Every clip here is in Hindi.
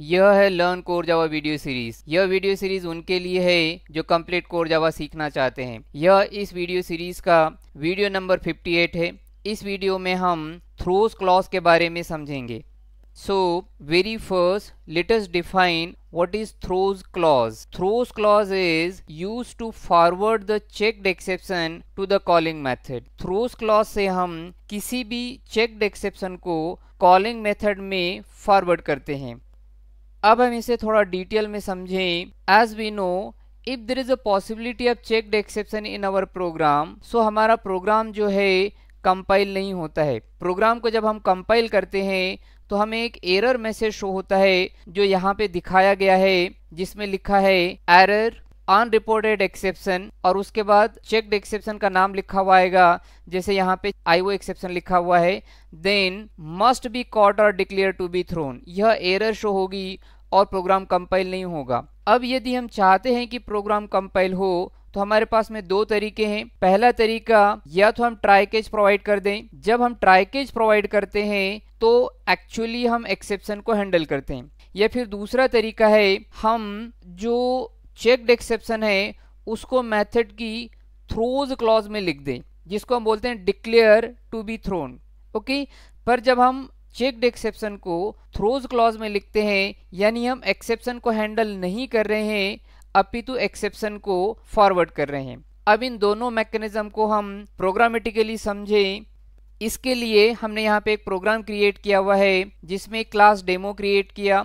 यह है learn core Java video series यह वीडियो सीरीज उनके लिए है जो कंप्लीट कोर जावा सीखना चाहते हैं यह इस वीडियो सीरीज का वीडियो नंबर 58 है इस वीडियो में हम थ्रोस क्लॉज के बारे में समझेंगे so very first let's define what is throws clause throws clause is use to forward the checked exception to the calling method throws clause से हम किसी भी चेकड एक्सेप्शन को कॉलिंग मेथड में फॉरवर्ड करते हैं अब हम इसे थोड़ा डिटेल में समझें as we know if there is a possibility of checked exception in our program so हमारा प्रोग्राम जो है कंपाइल नहीं होता है प्रोग्राम को जब हम कंपाइल करते हैं तो हमें एक एरर मैसेज शो होता है जो यहाँ पे दिखाया गया है जिसमें लिखा है एरर अनरिपोर्टेड एक्सेप्शन और उसके बाद चेकड एक्सेप्शन का नाम लिखा हुआ आएगा जैसे यहाँ पे आईओ एक्सेप्शन लिखा हुआ है देन मस्ट बी कॉट और डिक्लेयर टू बी थ्रोन यह एरर शो होगी और प्रोग्राम कंपाइल नहीं होगा अब यदि हम चाहते हैं कि प्रोग्राम कंपाइल हो तो हमारे पास में दो तरीके हैं पहला तरीका या तो हम ट्राइकेज प्रोवाइड कर दें जब हम ट्राइकेज प्रोवाइड करते हैं तो एक्चुअली हम एक्सेप्शन को हैंडल करते हैं या फिर दूसरा तरीका है हम जो चेकड एक्सेप्शन है उसको मेथड की थ्रोज क्लॉज में लिख दें जिसको हम बोलते हैं declare to be thrown okay पर जब हम चेक एक्सेप्शन को थ्रोज क्लॉज में लिखते हैं यानी हम एक्सेप्शन को हैंडल नहीं कर रहे हैं अपितु एक्सेप्शन को फॉरवर्ड कर रहे हैं अब इन दोनों मैकेनिज्म को हम प्रोग्रामेटिकली समझें इसके लिए हमने यहाँ पे एक प्रोग्राम क्रिएट किया हुआ है जिसमें क्लास डेमो क्रिएट किया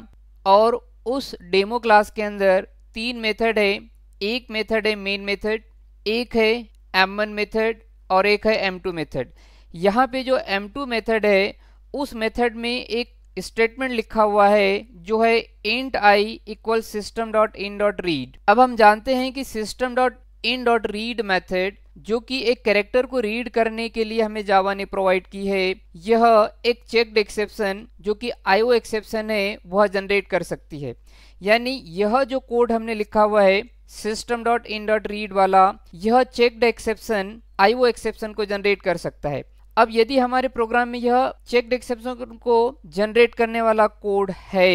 और उस डेमो क्लास के अंदर तीन मेथड है एक मेथड है मेन मेथड एक है एम वन मेथड और एक है एम टू मेथड यहाँ पे जो एम टू मेथड है उस मेथड में एक स्टेटमेंट लिखा हुआ है जो है int I equal system dot in dot read अब हम जानते हैं कि system dot in dot read method जो कि एक कैरेक्टर को रीड करने के लिए हमें जावा ने प्रोवाइड की है यह एक चेकड एक्सेप्शन जो कि आईओ एक्सेप्शन है वह जनरेट कर सकती है यानी यह जो कोड हमने लिखा हुआ है system dot in dot read वाला यह चेकड एक्सेप्शन आईओ एक्सेप्शन को जनरेट कर सकता है अब यदि हमारे प्रोग्राम में यह चेक एक्सेप्शन को जनरेट करने वाला कोड है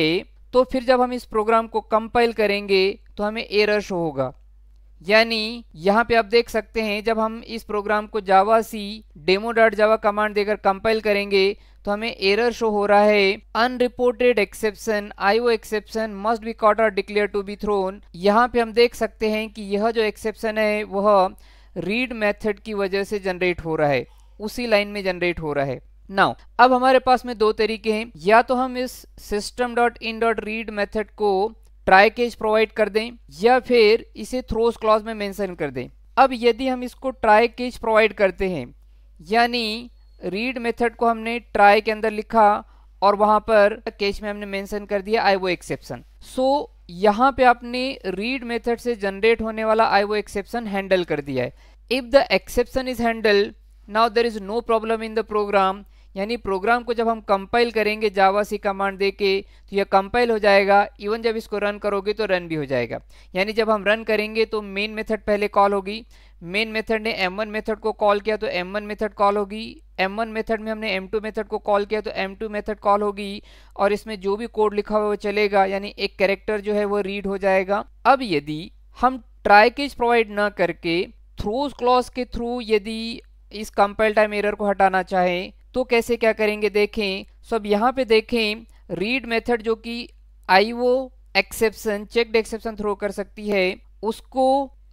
तो फिर जब हम इस प्रोग्राम को कंपाइल करेंगे तो हमें एरर शो होगा यानी यहाँ पे आप देख सकते हैं जब हम इस प्रोग्राम को javac demo dot java command देकर कंपाइल करेंगे तो हमें एरर शो हो रहा है unreported exception IO exception must be caught और डिक्लेयर टू बी थ्रोन यहाँ पे हम देख सकते हैं कि यह जो एक्सेप्शन है वह रीड मेथड की वजह से जनरेट हो रहा है उसी लाइन में जनरेट हो रहा है नाउ अब हमारे पास में दो तरीके हैं या तो हम इस system dot in dot read method को ट्राई केस प्रोवाइड कर दें या फिर इसे थ्रोस क्लॉज में मेंशन कर दें अब यदि हम इसको ट्राई केस प्रोवाइड करते हैं यानी रीड मेथड को हमने ट्राई के अंदर लिखा और वहां पर केस में हमने मेंशन कर दिया आई वो एक्सेप्शन सो यहाँ पे आपने रीड मेथड से जनरेट होने वाला आई वो एक्सेप्शन हैंडल कर दिया है if the exception is handle now there is no problem in the program यानी प्रोग्राम को जब हम कंपाइल करेंगे जावा सी कमांड दे के तो यह कंपाइल हो जाएगा इवन जब इसको रन करोगे तो रन भी हो जाएगा यानी जब हम रन करेंगे तो मेन मेथड पहले कॉल होगी मेन मेथड ने एम वन मेथड को कॉल किया तो एम वन मेथड कॉल होगी एम वन मेथड में हमने एम टू मेथड को कॉल किया तो एम टू मेथड कॉल होगी और इसमें जो भी कोड लिखा हुआ वो चलेगा यानी एक कैरेक्टर जो है वो रीड हो जाएगा अब यदि हम ट्राइकेज प्रोवाइड ना करके थ्रोज क्लॉज के थ्रू यदि इस कंपाइल टाइम एरर को हटाना चाहें तो कैसे क्या करेंगे देखें सब यहाँ पे देखें रीड मेथड जो कि IO exception checked exception throw कर सकती है उसको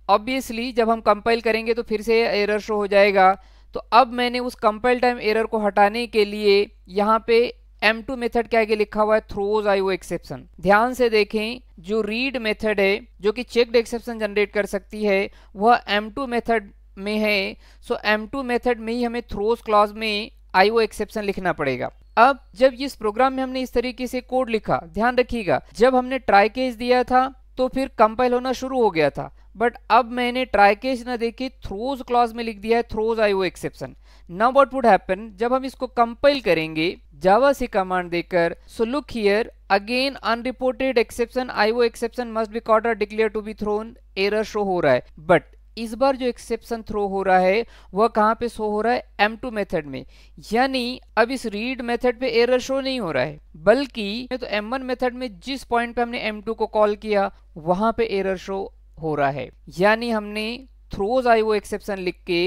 ऑब्वियसली जब हम कंपाइल करेंगे तो फिर से एरर शो हो जाएगा तो अब मैंने उस कंपाइल टाइम एरर को हटाने के लिए यहाँ पे एम टू मेथड के आगे लिखा हुआ है थ्रोज आई वो एक्सेप्शन ध्यान से देखें जो रीड मेथड है जो कि चेकड एक्सेप्शन जनरेट कर सकती है वह एम टू मेथड में है सो एम टू मेथड में ही हमें थ्रोस क्लॉज में आईओ एक्सेप्शन लिखना पड़ेगा अब जब इस प्रोग्राम में हमने इस तरीके से कोड लिखा ध्यान रखिएगा जब हमने ट्राई केस दिया था तो फिर कंपाइल होना शुरू हो गया था बट अब मैंने ट्राई केस ना देखे थ्रोज क्लॉज में लिख दिया है throws I O exception now what would happen जब हम इसको कंपाइल करेंगे जावा से कमांड देकर so look here again unreported exception IO exception must be caught or declare to be thrown error show हो रहा है बट इस बार जो एक्सेप्शन थ्रो हो रहा है वह कहाँ पे शो हो रहा है M2 टू मेथड में यानी अब इस रीड मेथड पे एरर शो नहीं हो रहा है बल्कि तो M1 वन मेथड में जिस पॉइंट पे हमने M2 को कॉल किया वहां पे एरर शो हो रहा है यानी हमने थ्रोज आईओ एक्सेप्शन लिख के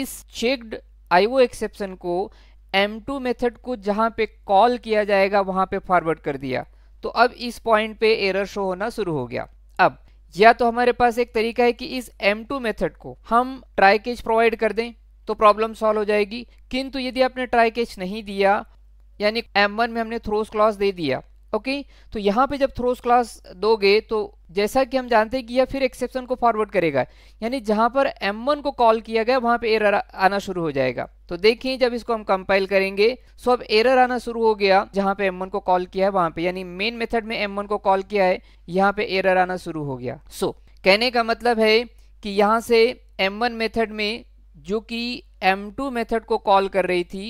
इस चेकड आईओ एक्सेप्शन को M2 टू मेथड को जहां पे कॉल किया जाएगा वहां पे फॉरवर्ड कर दिया तो अब इस पॉइंट पे एरर शो होना शुरू हो गया या तो हमारे पास एक तरीका है कि इस M2 मेथड को हम ट्राई केच प्रोवाइड कर दें तो प्रॉब्लम सॉल्व हो जाएगी किंतु यदि आपने ट्राई केच नहीं दिया यानी M1 में हमने थ्रोस क्लॉज दे दिया ओके तो यहाँ पे जब थ्रोस क्लास दोगे तो जैसा कि हम जानते हैं कि यह फिर एक्सेप्शन को फॉरवर्ड करेगा यानी जहाँ पर M1 को कॉल किया गया वहाँ पे एरर आना शुरू हो जाएगा तो देखिए जब इसको हम कंपाइल करेंगे सो अब एरर आना शुरू हो गया जहाँ पे M1 को कॉल किया है वहाँ पे यानी मेन मेथड में M1 को कॉल किया है यहाँ पे एरर आना शुरू हो गया सो so, कहने का मतलब है कि यहाँ से M1 मेथड में जो कि M2 मेथड को कॉल कर रही थी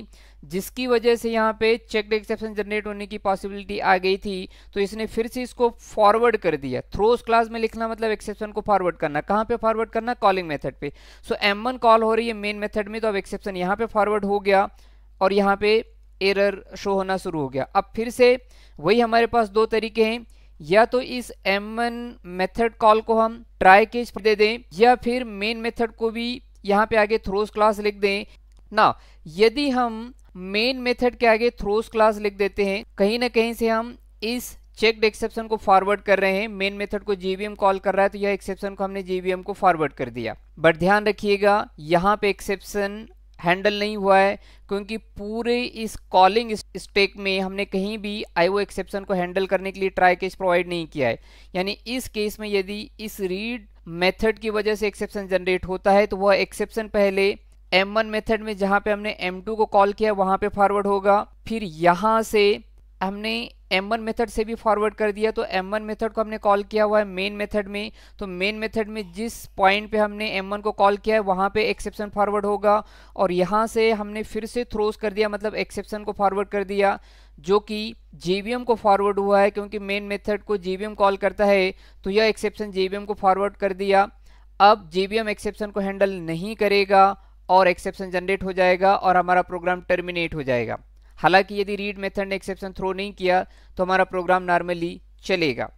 जिसकी वजह से यहाँ पे चेक एक्सेप्शन जनरेट होने की पॉसिबिलिटी आ गई थी तो इसने फिर से इसको फॉरवर्ड कर दिया थ्रोस क्लास में लिखना मतलब एक्सेप्शन को फॉरवर्ड करना कहाँ पे फॉरवर्ड करना कॉलिंग मेथड पे सो एम वन कॉल हो रही है मेन मेथड में तो अब एक्सेप्शन यहाँ पे फॉरवर्ड हो गया और यहाँ पे एरर शो होना शुरू हो गया अब फिर से वही हमारे पास दो तरीके हैं या तो इस एम वन मेथड कॉल को हम ट्राई केस दे दें या फिर मेन मेथड को भी यहाँ पे आगे थ्रोस क्लास लिख दें ना यदि हम मेन मेथड के आगे थ्रोस क्लास लिख देते हैं कहीं ना कहीं से हम इस चेक एक्सेप्शन को फॉरवर्ड कर रहे हैं मेन मेथड को जीवीएम कॉल कर रहा है तो यह एक्सेप्शन को हमने जीवीएम को फॉरवर्ड कर दिया बट ध्यान रखिएगा यहाँ पे एक्सेप्शन हैंडल नहीं हुआ है क्योंकि पूरे इस कॉलिंग स्टेक में हमने कहीं भी आईओ एक्सेप्शन को हैंडल करने के लिए ट्राई केस प्रोवाइड नहीं किया है यानी इस केस में यदि इस रीड मेथड की वजह से एक्सेप्शन जनरेट होता है तो वह एक्सेप्शन पहले एम वन मेथड में जहाँ पे हमने एम टू को कॉल किया वहाँ पे फॉरवर्ड होगा फिर यहाँ से हमने एम वन मेथड से भी फॉरवर्ड कर दिया तो एम वन मेथड को हमने कॉल किया हुआ है मेन मेथड में तो मेन मेथड में जिस पॉइंट पे हमने एम वन को कॉल किया है वहाँ पे एक्सेप्शन फॉरवर्ड होगा और यहाँ से हमने फिर से थ्रोस कर दिया मतलब एक्सेप्शन को फॉरवर्ड कर दिया जो कि JVM को फॉरवर्ड हुआ है क्योंकि मेन मेथड को JVM कॉल करता है तो यह एक्सेप्शन JVM को फॉरवर्ड कर दिया अब JVM एक्सेप्शन को हैंडल नहीं करेगा और एक्सेप्शन जनरेट हो जाएगा और हमारा प्रोग्राम टर्मिनेट हो जाएगा हालांकि यदि रीड मेथड ने एक्सेप्शन थ्रो नहीं किया तो हमारा प्रोग्राम नॉर्मली चलेगा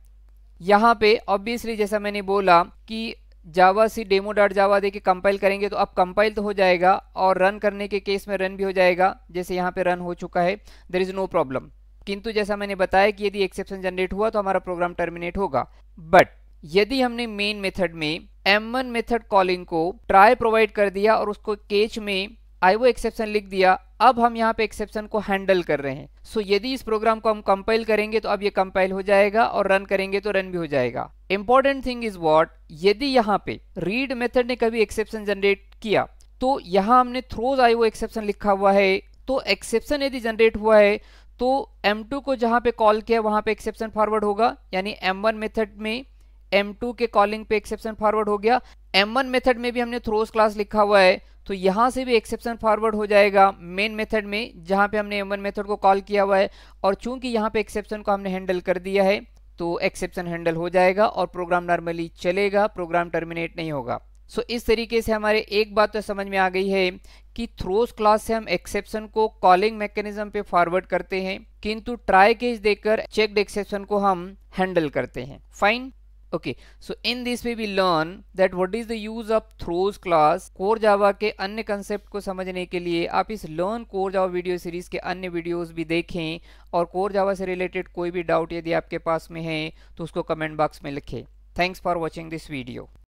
यहाँ पे ऑब्वियसली जैसा मैंने बोला कि जावा सी डेमो डॉट जावा दे के कंपाइल करेंगे तो अब कंपाइल तो हो जाएगा और रन करने के केस में रन भी हो जाएगा जैसे यहाँ पे रन हो चुका है देर इज़ नो प्रॉब्लम किंतु जैसा मैंने बताया कि यदि एक्सेप्शन जनरेट हुआ तो हमारा प्रोग्राम टर्मिनेट होगा बट यदि हमने मेन मेथड में एम वन मेथड कॉलिंग को ट्राई प्रोवाइड कर दिया और उसको केच में आई वो एक्सेप्शन लिख दिया अब हम यहाँ पे एक्सेप्शन को हैंडल कर रहे हैं सो so, यदि इस प्रोग्राम को हम कंपाइल करेंगे तो अब ये कंपाइल हो जाएगा और रन करेंगे तो रन भी हो जाएगा इंपॉर्टेंट थिंग इज वॉट यदि यहाँ पे रीड मेथड ने कभी एक्सेप्शन जनरेट किया तो यहाँ हमने थ्रोज आई वो एक्सेप्शन लिखा हुआ है तो एक्सेप्शन यदि जनरेट हुआ है तो M2 को जहां पे कॉल किया वहां पे एक्सेप्शन फॉरवर्ड होगा यानी M1 मेथड में M2 के कॉलिंग पे एक्सेप्शन फॉरवर्ड हो गया M1 मेथड में भी हमने थ्रोस क्लास लिखा हुआ है तो यहां से भी एक्सेप्शन फॉरवर्ड हो जाएगा मेन मेथड में जहां पे हमने M1 मेथड को कॉल किया हुआ है और चूंकि यहां पे एक्सेप्शन को हमने हैंडल कर दिया है तो एक्सेप्शन हैंडल हो जाएगा और प्रोग्राम नॉर्मली चलेगा प्रोग्राम टर्मिनेट नहीं होगा सो इस तरीके से हमारे एक बात तो समझ में आ गई है कि थ्रोस क्लास से हम एक्सेप्शन को कॉलिंग मैकेनिज्म पे फॉरवर्ड करते हैं किंतु ट्राई केस देकर चेक्ड एक्सेप्शन को हम हैंडल करते हैं fine okay so in this way we learn that what is the use of throws class core Java के अन्य कंसेप्ट को समझने के लिए आप इस learn core Java video series के अन्य वीडियोस भी देखें और कोर जावा से रिलेटेड कोई भी डाउट यदि आपके पास में है तो उसको कमेंट बॉक्स में लिखें thanks for watching this video